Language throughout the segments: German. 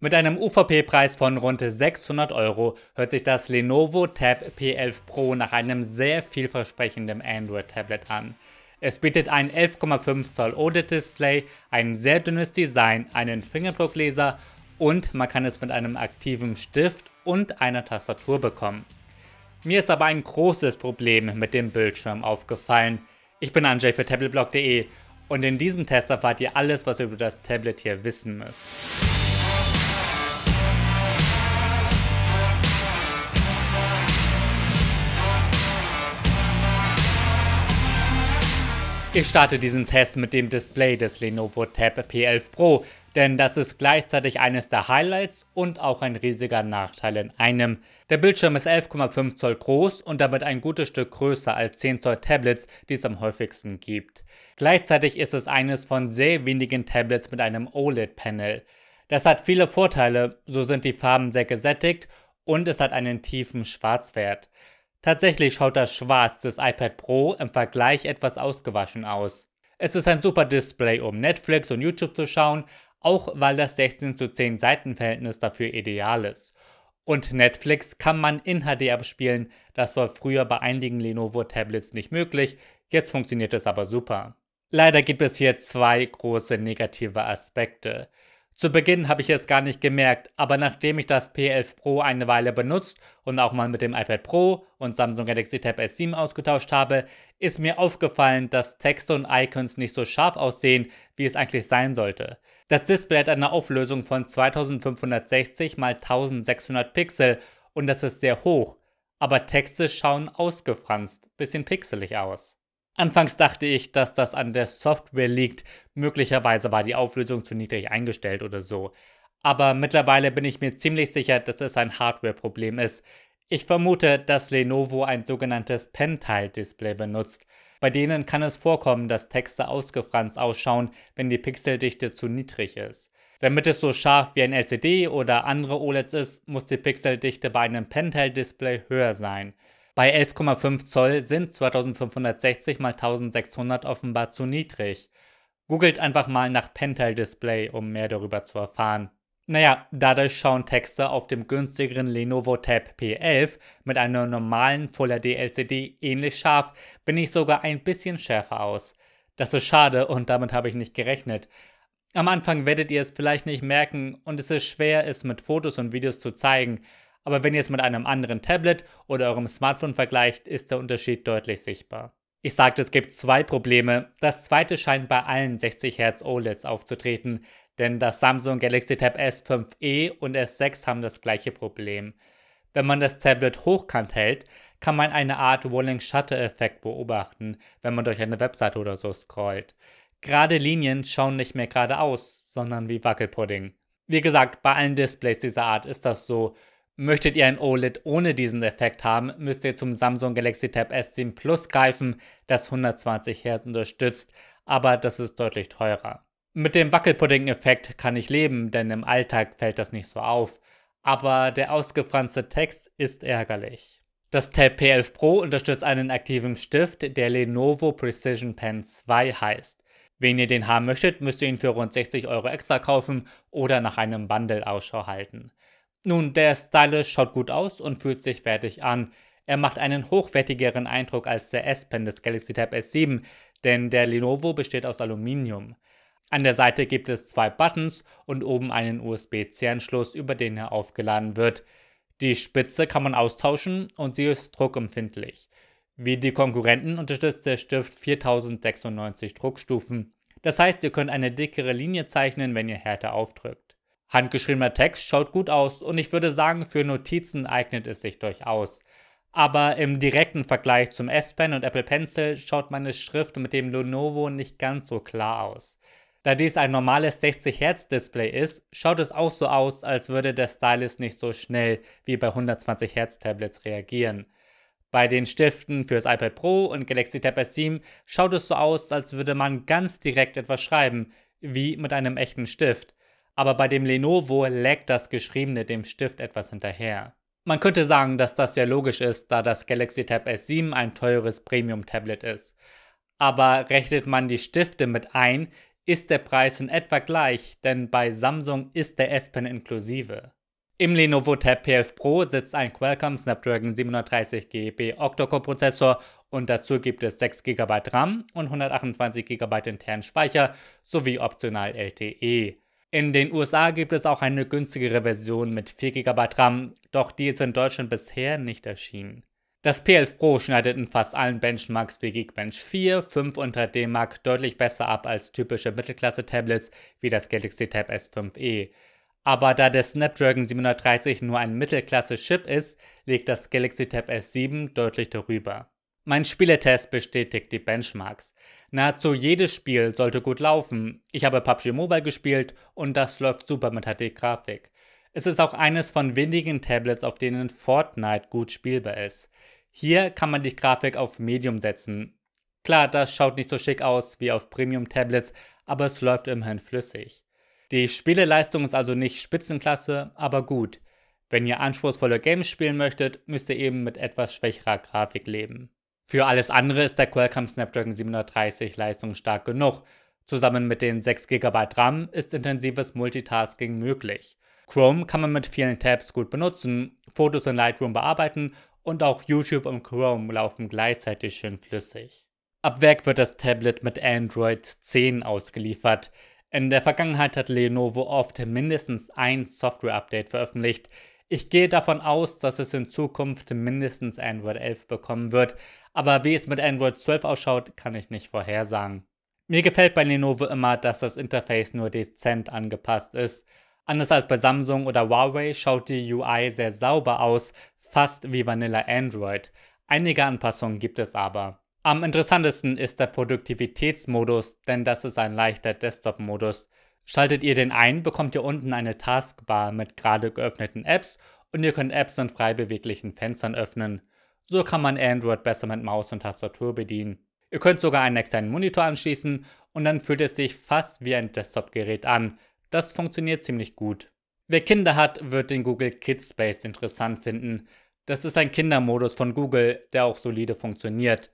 Mit einem UVP-Preis von rund 600 Euro hört sich das Lenovo Tab P11 Pro nach einem sehr vielversprechenden Android-Tablet an. Es bietet ein 11,5 Zoll OLED-Display, ein sehr dünnes Design, einen Fingerdruckleser und man kann es mit einem aktiven Stift und einer Tastatur bekommen. Mir ist aber ein großes Problem mit dem Bildschirm aufgefallen. Ich bin Anjay für tabletblog.de und in diesem Test erfahrt ihr alles, was ihr über das Tablet hier wissen müsst. Ich starte diesen Test mit dem Display des Lenovo Tab P11 Pro, denn das ist gleichzeitig eines der Highlights und auch ein riesiger Nachteil in einem. Der Bildschirm ist 11,5 Zoll groß und damit ein gutes Stück größer als 10 Zoll Tablets, die es am häufigsten gibt. Gleichzeitig ist es eines von sehr wenigen Tablets mit einem OLED-Panel. Das hat viele Vorteile, so sind die Farben sehr gesättigt und es hat einen tiefen Schwarzwert. Tatsächlich schaut das Schwarz des iPad Pro im Vergleich etwas ausgewaschen aus. Es ist ein super Display, um Netflix und YouTube zu schauen, auch weil das 16 zu 10 Seitenverhältnis dafür ideal ist. Und Netflix kann man in HD abspielen, das war früher bei einigen Lenovo-Tablets nicht möglich, jetzt funktioniert es aber super. Leider gibt es hier zwei große negative Aspekte. Zu Beginn habe ich es gar nicht gemerkt, aber nachdem ich das P11 Pro eine Weile benutzt und auch mal mit dem iPad Pro und Samsung Galaxy Tab S7 ausgetauscht habe, ist mir aufgefallen, dass Texte und Icons nicht so scharf aussehen, wie es eigentlich sein sollte. Das Display hat eine Auflösung von 2560 x 1600 Pixel und das ist sehr hoch, aber Texte schauen ausgefranst, bisschen pixelig aus. Anfangs dachte ich, dass das an der Software liegt. Möglicherweise war die Auflösung zu niedrig eingestellt oder so. Aber mittlerweile bin ich mir ziemlich sicher, dass es ein Hardware-Problem ist. Ich vermute, dass Lenovo ein sogenanntes Pentile-Display benutzt. Bei denen kann es vorkommen, dass Texte ausgefranst ausschauen, wenn die Pixeldichte zu niedrig ist. Damit es so scharf wie ein LCD oder andere OLEDs ist, muss die Pixeldichte bei einem Pentile-Display höher sein. Bei 11,5 Zoll sind 2560 x 1600 offenbar zu niedrig. Googelt einfach mal nach Pentel Display, um mehr darüber zu erfahren. Naja, dadurch schauen Texte auf dem günstigeren Lenovo Tab P11 mit einer normalen Full HD LCD ähnlich scharf, wenn nicht sogar ein bisschen schärfer aus. Das ist schade und damit habe ich nicht gerechnet. Am Anfang werdet ihr es vielleicht nicht merken und es ist schwer, es mit Fotos und Videos zu zeigen, aber wenn ihr es mit einem anderen Tablet oder eurem Smartphone vergleicht, ist der Unterschied deutlich sichtbar. Ich sagte, es gibt zwei Probleme. Das zweite scheint bei allen 60 Hz OLEDs aufzutreten, denn das Samsung Galaxy Tab S5e und S6 haben das gleiche Problem. Wenn man das Tablet hochkant hält, kann man eine Art Walling Shutter Effekt beobachten, wenn man durch eine Webseite oder so scrollt. Gerade Linien schauen nicht mehr geradeaus, sondern wie Wackelpudding. Wie gesagt, bei allen Displays dieser Art ist das so. Möchtet ihr ein OLED ohne diesen Effekt haben, müsst ihr zum Samsung Galaxy Tab s 10 Plus greifen, das 120 Hz unterstützt, aber das ist deutlich teurer. Mit dem Wackelpudding-Effekt kann ich leben, denn im Alltag fällt das nicht so auf, aber der ausgefranste Text ist ärgerlich. Das Tab P11 Pro unterstützt einen aktiven Stift, der Lenovo Precision Pen 2 heißt. Wenn ihr den haben möchtet, müsst ihr ihn für rund 60 Euro extra kaufen oder nach einem Bundle Ausschau halten. Nun, der Stylus schaut gut aus und fühlt sich fertig an. Er macht einen hochwertigeren Eindruck als der S-Pen des Galaxy Tab S7, denn der Lenovo besteht aus Aluminium. An der Seite gibt es zwei Buttons und oben einen USB-C-Anschluss, über den er aufgeladen wird. Die Spitze kann man austauschen und sie ist druckempfindlich. Wie die Konkurrenten unterstützt der Stift 4096 Druckstufen. Das heißt, ihr könnt eine dickere Linie zeichnen, wenn ihr härter aufdrückt. Handgeschriebener Text schaut gut aus und ich würde sagen, für Notizen eignet es sich durchaus. Aber im direkten Vergleich zum S-Pen und Apple Pencil schaut meine Schrift mit dem Lenovo nicht ganz so klar aus. Da dies ein normales 60 Hz Display ist, schaut es auch so aus, als würde der Stylus nicht so schnell wie bei 120 Hz Tablets reagieren. Bei den Stiften fürs iPad Pro und Galaxy Tab S7 schaut es so aus, als würde man ganz direkt etwas schreiben, wie mit einem echten Stift aber bei dem Lenovo laggt das Geschriebene dem Stift etwas hinterher. Man könnte sagen, dass das ja logisch ist, da das Galaxy Tab S7 ein teures Premium-Tablet ist. Aber rechnet man die Stifte mit ein, ist der Preis in etwa gleich, denn bei Samsung ist der S-Pen inklusive. Im Lenovo Tab P11 Pro sitzt ein Qualcomm Snapdragon 730 gb Octocore prozessor und dazu gibt es 6 GB RAM und 128 GB internen Speicher sowie optional LTE. In den USA gibt es auch eine günstigere Version mit 4 GB RAM, doch die ist in Deutschland bisher nicht erschienen. Das PL Pro schneidet in fast allen Benchmarks wie Geekbench 4, 5 und 3D Mark deutlich besser ab als typische Mittelklasse-Tablets wie das Galaxy Tab S5e. Aber da der Snapdragon 730 nur ein Mittelklasse-Chip ist, liegt das Galaxy Tab S7 deutlich darüber. Mein Spieletest bestätigt die Benchmarks. Nahezu jedes Spiel sollte gut laufen. Ich habe PUBG Mobile gespielt und das läuft super mit HD-Grafik. Es ist auch eines von wenigen Tablets, auf denen Fortnite gut spielbar ist. Hier kann man die Grafik auf Medium setzen. Klar, das schaut nicht so schick aus wie auf Premium-Tablets, aber es läuft immerhin flüssig. Die Spieleleistung ist also nicht Spitzenklasse, aber gut. Wenn ihr anspruchsvolle Games spielen möchtet, müsst ihr eben mit etwas schwächerer Grafik leben. Für alles andere ist der Qualcomm Snapdragon 730 leistungsstark genug. Zusammen mit den 6 GB RAM ist intensives Multitasking möglich. Chrome kann man mit vielen Tabs gut benutzen, Fotos in Lightroom bearbeiten und auch YouTube und Chrome laufen gleichzeitig schön flüssig. Ab Werk wird das Tablet mit Android 10 ausgeliefert. In der Vergangenheit hat Lenovo oft mindestens ein Software-Update veröffentlicht, ich gehe davon aus, dass es in Zukunft mindestens Android 11 bekommen wird, aber wie es mit Android 12 ausschaut, kann ich nicht vorhersagen. Mir gefällt bei Lenovo immer, dass das Interface nur dezent angepasst ist. Anders als bei Samsung oder Huawei schaut die UI sehr sauber aus, fast wie Vanilla Android. Einige Anpassungen gibt es aber. Am interessantesten ist der Produktivitätsmodus, denn das ist ein leichter Desktop-Modus. Schaltet ihr den ein, bekommt ihr unten eine Taskbar mit gerade geöffneten Apps und ihr könnt Apps in frei beweglichen Fenstern öffnen. So kann man Android besser mit Maus und Tastatur bedienen. Ihr könnt sogar einen externen Monitor anschließen und dann fühlt es sich fast wie ein Desktop-Gerät an. Das funktioniert ziemlich gut. Wer Kinder hat, wird den Google Kids Space interessant finden. Das ist ein Kindermodus von Google, der auch solide funktioniert.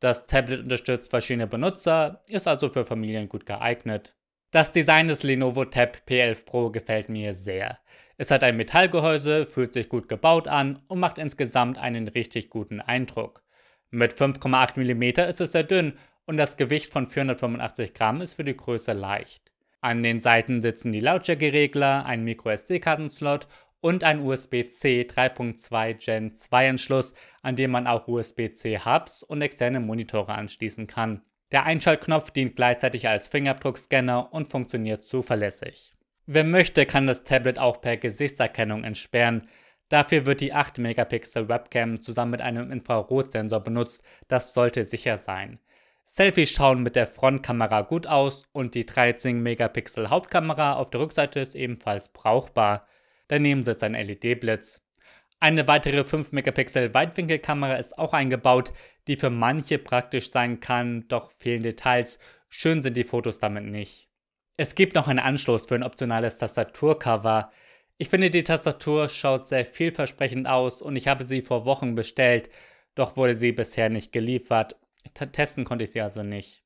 Das Tablet unterstützt verschiedene Benutzer, ist also für Familien gut geeignet. Das Design des Lenovo Tab P11 Pro gefällt mir sehr. Es hat ein Metallgehäuse, fühlt sich gut gebaut an und macht insgesamt einen richtig guten Eindruck. Mit 5,8 mm ist es sehr dünn und das Gewicht von 485 Gramm ist für die Größe leicht. An den Seiten sitzen die Lautstärkeregler, ein MicroSD-Kartenslot und ein USB-C 3.2 Gen 2 Anschluss, an dem man auch USB-C-Hubs und externe Monitore anschließen kann. Der Einschaltknopf dient gleichzeitig als Fingerabdruckscanner und funktioniert zuverlässig. Wer möchte, kann das Tablet auch per Gesichtserkennung entsperren. Dafür wird die 8 Megapixel Webcam zusammen mit einem Infrarotsensor benutzt, das sollte sicher sein. Selfies schauen mit der Frontkamera gut aus und die 13 Megapixel Hauptkamera auf der Rückseite ist ebenfalls brauchbar. Daneben sitzt ein LED-Blitz. Eine weitere 5 Megapixel Weitwinkelkamera ist auch eingebaut, die für manche praktisch sein kann, doch fehlen Details. Schön sind die Fotos damit nicht. Es gibt noch einen Anschluss für ein optionales Tastaturcover. Ich finde, die Tastatur schaut sehr vielversprechend aus und ich habe sie vor Wochen bestellt, doch wurde sie bisher nicht geliefert. T testen konnte ich sie also nicht.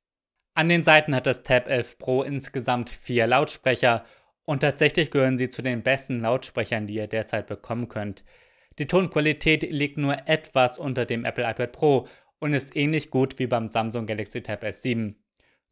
An den Seiten hat das Tab 11 Pro insgesamt vier Lautsprecher und tatsächlich gehören sie zu den besten Lautsprechern, die ihr derzeit bekommen könnt. Die Tonqualität liegt nur etwas unter dem Apple iPad Pro und ist ähnlich gut wie beim Samsung Galaxy Tab S7.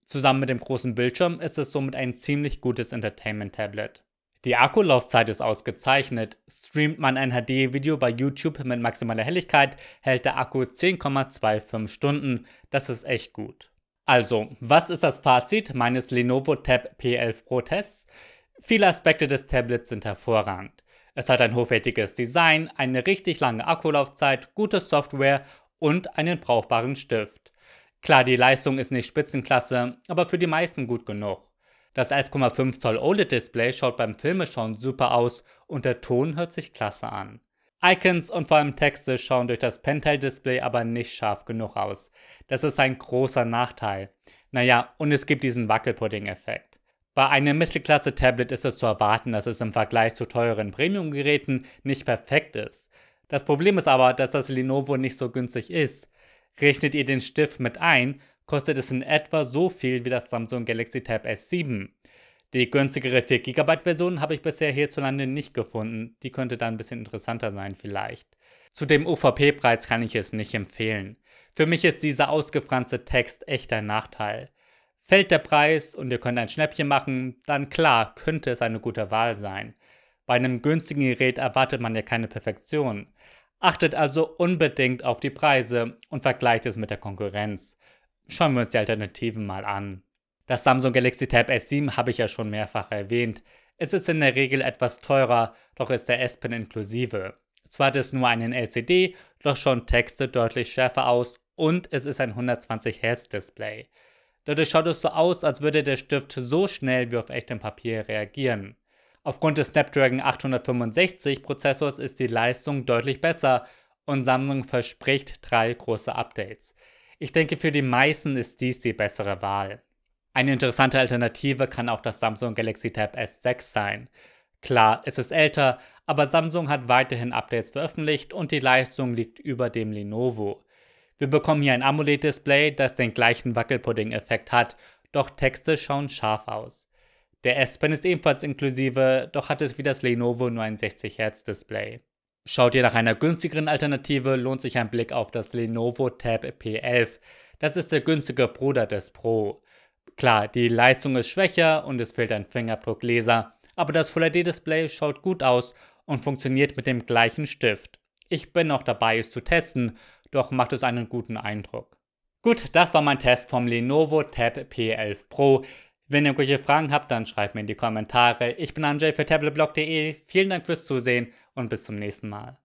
Zusammen mit dem großen Bildschirm ist es somit ein ziemlich gutes Entertainment-Tablet. Die Akkulaufzeit ist ausgezeichnet. Streamt man ein HD-Video bei YouTube mit maximaler Helligkeit, hält der Akku 10,25 Stunden. Das ist echt gut. Also, was ist das Fazit meines Lenovo Tab P11 Pro Tests? Viele Aspekte des Tablets sind hervorragend. Es hat ein hochwertiges Design, eine richtig lange Akkulaufzeit, gute Software und einen brauchbaren Stift. Klar, die Leistung ist nicht Spitzenklasse, aber für die meisten gut genug. Das 11,5 Zoll OLED-Display schaut beim Filmeschauen super aus und der Ton hört sich klasse an. Icons und vor allem Texte schauen durch das Pentel-Display aber nicht scharf genug aus. Das ist ein großer Nachteil. Naja, und es gibt diesen Wackelpudding-Effekt. Bei einem Mittelklasse-Tablet ist es zu erwarten, dass es im Vergleich zu teuren Premium-Geräten nicht perfekt ist. Das Problem ist aber, dass das Lenovo nicht so günstig ist. Rechnet ihr den Stift mit ein, kostet es in etwa so viel wie das Samsung Galaxy Tab S7. Die günstigere 4 GB Version habe ich bisher hierzulande nicht gefunden, die könnte dann ein bisschen interessanter sein vielleicht. Zu dem UVP-Preis kann ich es nicht empfehlen. Für mich ist dieser ausgefranste Text echt ein Nachteil. Fällt der Preis und ihr könnt ein Schnäppchen machen, dann klar könnte es eine gute Wahl sein. Bei einem günstigen Gerät erwartet man ja keine Perfektion. Achtet also unbedingt auf die Preise und vergleicht es mit der Konkurrenz. Schauen wir uns die Alternativen mal an. Das Samsung Galaxy Tab S7 habe ich ja schon mehrfach erwähnt. Es ist in der Regel etwas teurer, doch ist der S-Pen inklusive. Zwar hat es nur einen LCD, doch schon Texte deutlich schärfer aus und es ist ein 120 Hz Display. Dadurch schaut es so aus, als würde der Stift so schnell wie auf echtem Papier reagieren. Aufgrund des Snapdragon 865 Prozessors ist die Leistung deutlich besser und Samsung verspricht drei große Updates. Ich denke, für die meisten ist dies die bessere Wahl. Eine interessante Alternative kann auch das Samsung Galaxy Tab S6 sein. Klar, es ist älter, aber Samsung hat weiterhin Updates veröffentlicht und die Leistung liegt über dem Lenovo. Wir bekommen hier ein AMOLED-Display, das den gleichen Wackelpudding-Effekt hat, doch Texte schauen scharf aus. Der S-Pen ist ebenfalls inklusive, doch hat es wie das Lenovo nur ein 60 Hz Display. Schaut ihr nach einer günstigeren Alternative, lohnt sich ein Blick auf das Lenovo Tab P11. Das ist der günstige Bruder des Pro. Klar, die Leistung ist schwächer und es fehlt ein Fingerabdruckleser, aber das Full HD Display schaut gut aus und funktioniert mit dem gleichen Stift. Ich bin noch dabei es zu testen doch macht es einen guten Eindruck. Gut, das war mein Test vom Lenovo Tab P11 Pro. Wenn ihr irgendwelche Fragen habt, dann schreibt mir in die Kommentare. Ich bin Anjay für tabletblog.de. Vielen Dank fürs Zusehen und bis zum nächsten Mal.